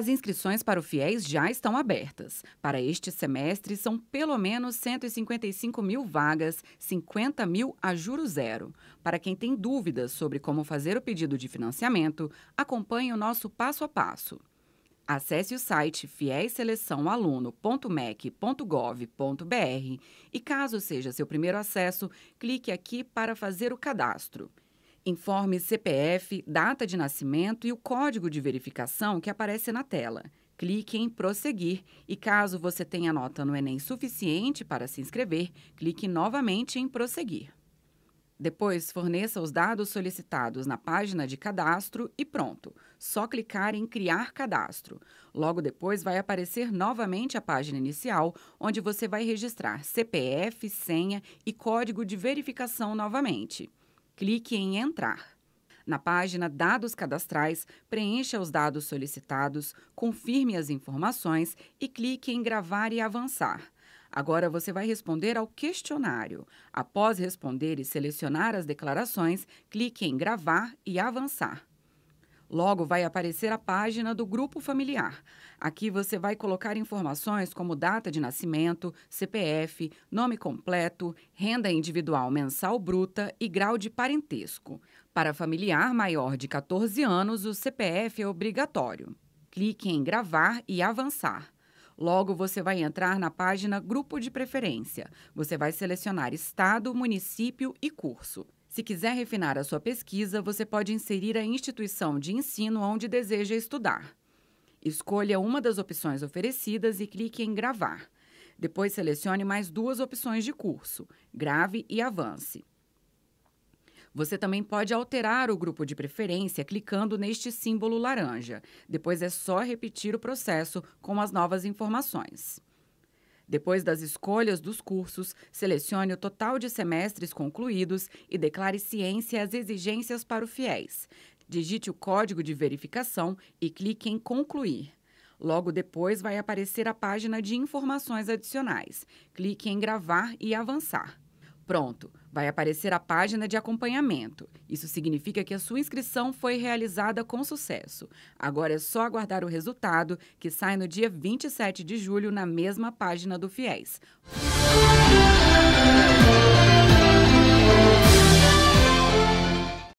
As inscrições para o FIES já estão abertas. Para este semestre, são pelo menos 155 mil vagas, 50 mil a juro zero. Para quem tem dúvidas sobre como fazer o pedido de financiamento, acompanhe o nosso passo a passo. Acesse o site fieseleçãoaluno.mec.gov.br e, caso seja seu primeiro acesso, clique aqui para fazer o cadastro. Informe CPF, data de nascimento e o código de verificação que aparece na tela. Clique em Prosseguir e, caso você tenha nota no Enem suficiente para se inscrever, clique novamente em Prosseguir. Depois, forneça os dados solicitados na página de cadastro e pronto. Só clicar em Criar cadastro. Logo depois, vai aparecer novamente a página inicial, onde você vai registrar CPF, senha e código de verificação novamente clique em Entrar. Na página Dados Cadastrais, preencha os dados solicitados, confirme as informações e clique em Gravar e Avançar. Agora você vai responder ao questionário. Após responder e selecionar as declarações, clique em Gravar e Avançar. Logo vai aparecer a página do grupo familiar. Aqui você vai colocar informações como data de nascimento, CPF, nome completo, renda individual mensal bruta e grau de parentesco. Para familiar maior de 14 anos, o CPF é obrigatório. Clique em gravar e avançar. Logo, você vai entrar na página Grupo de Preferência. Você vai selecionar estado, município e curso. Se quiser refinar a sua pesquisa, você pode inserir a instituição de ensino onde deseja estudar. Escolha uma das opções oferecidas e clique em Gravar. Depois selecione mais duas opções de curso: Grave e Avance. Você também pode alterar o grupo de preferência clicando neste símbolo laranja. Depois é só repetir o processo com as novas informações. Depois das escolhas dos cursos, selecione o total de semestres concluídos e declare ciência as exigências para o FIES. Digite o código de verificação e clique em Concluir. Logo depois vai aparecer a página de informações adicionais. Clique em Gravar e Avançar. Pronto! Vai aparecer a página de acompanhamento. Isso significa que a sua inscrição foi realizada com sucesso. Agora é só aguardar o resultado, que sai no dia 27 de julho na mesma página do FIES. Música